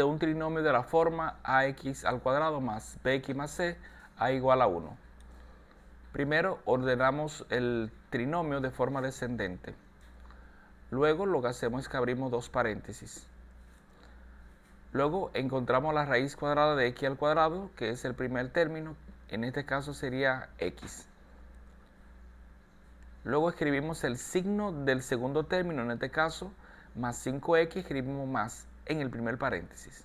de un trinomio de la forma ax al cuadrado más bx más c a igual a 1. Primero ordenamos el trinomio de forma descendente. Luego lo que hacemos es que abrimos dos paréntesis. Luego encontramos la raíz cuadrada de x al cuadrado, que es el primer término, en este caso sería x. Luego escribimos el signo del segundo término, en este caso más 5x, escribimos más en el primer paréntesis.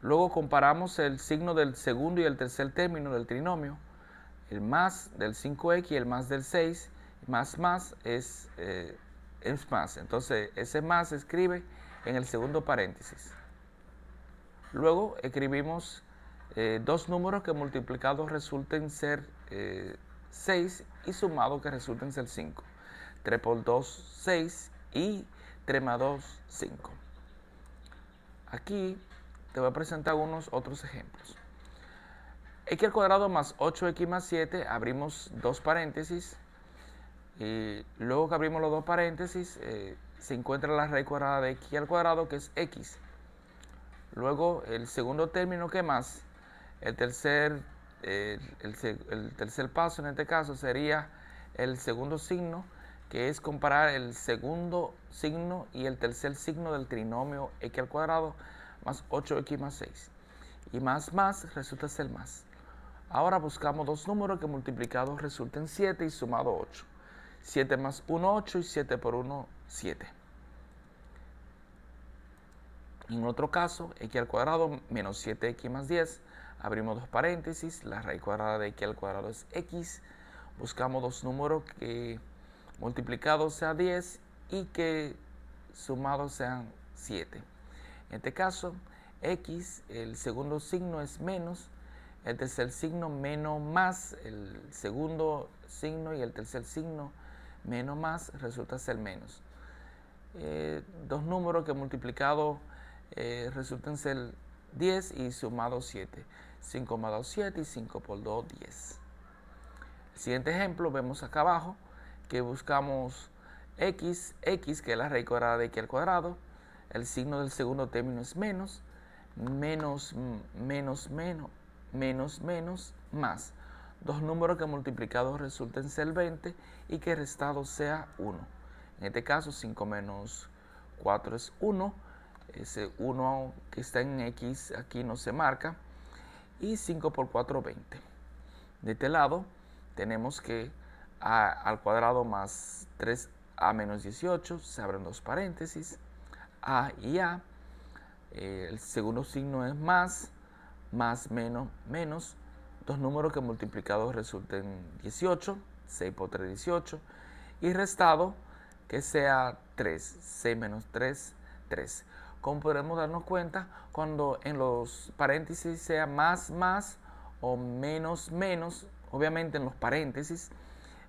Luego comparamos el signo del segundo y el tercer término del trinomio. El más del 5x y el más del 6, más más eh, es, más. Entonces ese más se escribe en el segundo paréntesis. Luego escribimos eh, dos números que multiplicados resulten ser 6 eh, y sumados que resulten ser 5. 3 por 2, 6 y 3 más 2, 5. Aquí te voy a presentar unos otros ejemplos. x al cuadrado más 8x más 7, abrimos dos paréntesis. Y luego que abrimos los dos paréntesis, eh, se encuentra la raíz cuadrada de x al cuadrado, que es x. Luego el segundo término, que más? El tercer, el tercer paso en este caso sería el segundo signo que es comparar el segundo signo y el tercer signo del trinomio x al cuadrado más 8x más 6. Y más más resulta ser más. Ahora buscamos dos números que multiplicados resulten 7 y sumado 8. 7 más 1, 8 y 7 por 1, 7. En otro caso, x al cuadrado menos 7x más 10. Abrimos dos paréntesis, la raíz cuadrada de x al cuadrado es x. Buscamos dos números que Multiplicado sea 10 y que sumados sean 7. En este caso, x, el segundo signo es menos, este el tercer signo menos más, el segundo signo y el tercer signo menos más resulta ser menos. Eh, dos números que multiplicados eh, resultan ser 10 y sumado 7. 5 más 2, 7 y 5 por 2, 10. El siguiente ejemplo vemos acá abajo que buscamos x, x que es la raíz cuadrada de x al cuadrado, el signo del segundo término es menos, menos, menos, menos, menos, menos, más. Dos números que multiplicados resulten ser 20 y que restado sea 1. En este caso 5 menos 4 es 1, ese 1 que está en x aquí no se marca, y 5 por 4, 20. De este lado tenemos que a al cuadrado más 3a menos 18, se abren dos paréntesis, a y a. Eh, el segundo signo es más, más, menos, menos. Dos números que multiplicados resulten 18, 6 por 3, 18. Y restado que sea 3, 6 menos 3, 3. Como podremos darnos cuenta, cuando en los paréntesis sea más, más o menos, menos, obviamente en los paréntesis,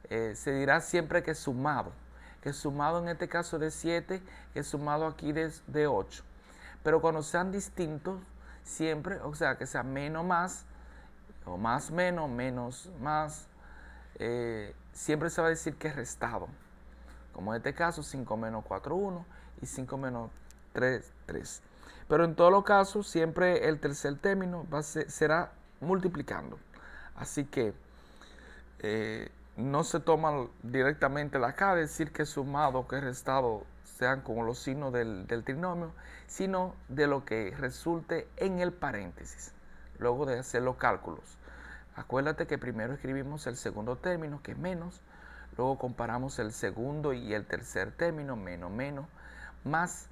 eh, se dirá siempre que es sumado, que es sumado en este caso de 7, que es sumado aquí de, 8. Pero cuando sean distintos, siempre, o sea, que sea menos más, o más menos, menos más, eh, siempre se va a decir que es restado. Como en este caso, 5 menos 4, 1 y 5 menos 3, 3. Pero en todos los casos, siempre el tercer término será multiplicando. Así que eh, no se toma directamente la K, decir que sumado, que restado sean como los signos del, trinomio, sino de lo que resulte en el paréntesis, luego de hacer los cálculos. Acuérdate que primero escribimos el segundo término, que es menos, luego comparamos el segundo y el tercer término, menos, menos, más,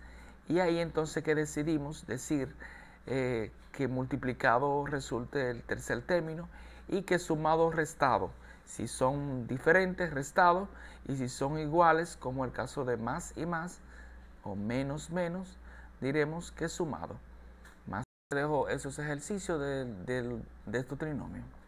y ahí entonces que decidimos decir eh, que multiplicado resulte el tercer término y que sumado, restado si son diferentes, restado, y si son iguales, como el caso de más y más, o menos menos, diremos que sumado. Más eso esos ejercicios de, este de estos trinomios.